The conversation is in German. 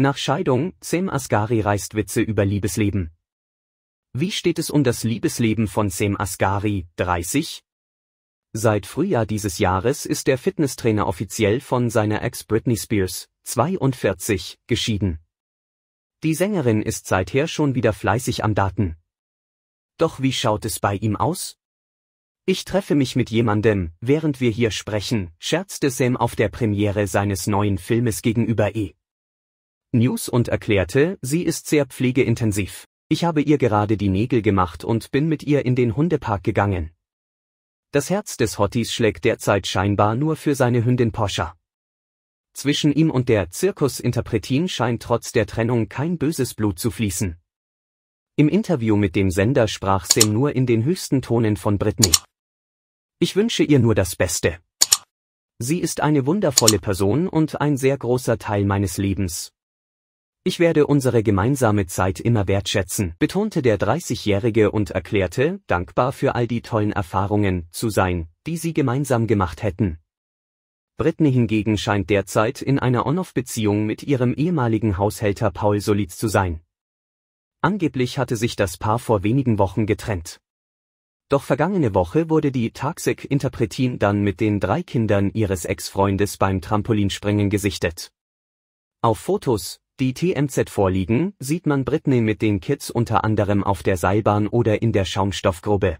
Nach Scheidung, Sam Asghari reißt Witze über Liebesleben. Wie steht es um das Liebesleben von Sam Asghari, 30? Seit Frühjahr dieses Jahres ist der Fitnesstrainer offiziell von seiner Ex Britney Spears, 42, geschieden. Die Sängerin ist seither schon wieder fleißig am Daten. Doch wie schaut es bei ihm aus? Ich treffe mich mit jemandem, während wir hier sprechen, scherzte Sam auf der Premiere seines neuen Filmes gegenüber E. News und erklärte, sie ist sehr pflegeintensiv. Ich habe ihr gerade die Nägel gemacht und bin mit ihr in den Hundepark gegangen. Das Herz des Hotties schlägt derzeit scheinbar nur für seine Hündin Porsche. Zwischen ihm und der Zirkusinterpretin scheint trotz der Trennung kein böses Blut zu fließen. Im Interview mit dem Sender sprach Sam nur in den höchsten Tonen von Britney. Ich wünsche ihr nur das Beste. Sie ist eine wundervolle Person und ein sehr großer Teil meines Lebens, ich werde unsere gemeinsame Zeit immer wertschätzen, betonte der 30-Jährige und erklärte, dankbar für all die tollen Erfahrungen zu sein, die sie gemeinsam gemacht hätten. Britney hingegen scheint derzeit in einer On-Off-Beziehung mit ihrem ehemaligen Haushälter Paul Solitz zu sein. Angeblich hatte sich das Paar vor wenigen Wochen getrennt. Doch vergangene Woche wurde die Tagsek-Interpretin dann mit den drei Kindern ihres Ex-Freundes beim Trampolinspringen gesichtet. Auf Fotos, die TMZ vorliegen, sieht man Britney mit den Kids unter anderem auf der Seilbahn oder in der Schaumstoffgrube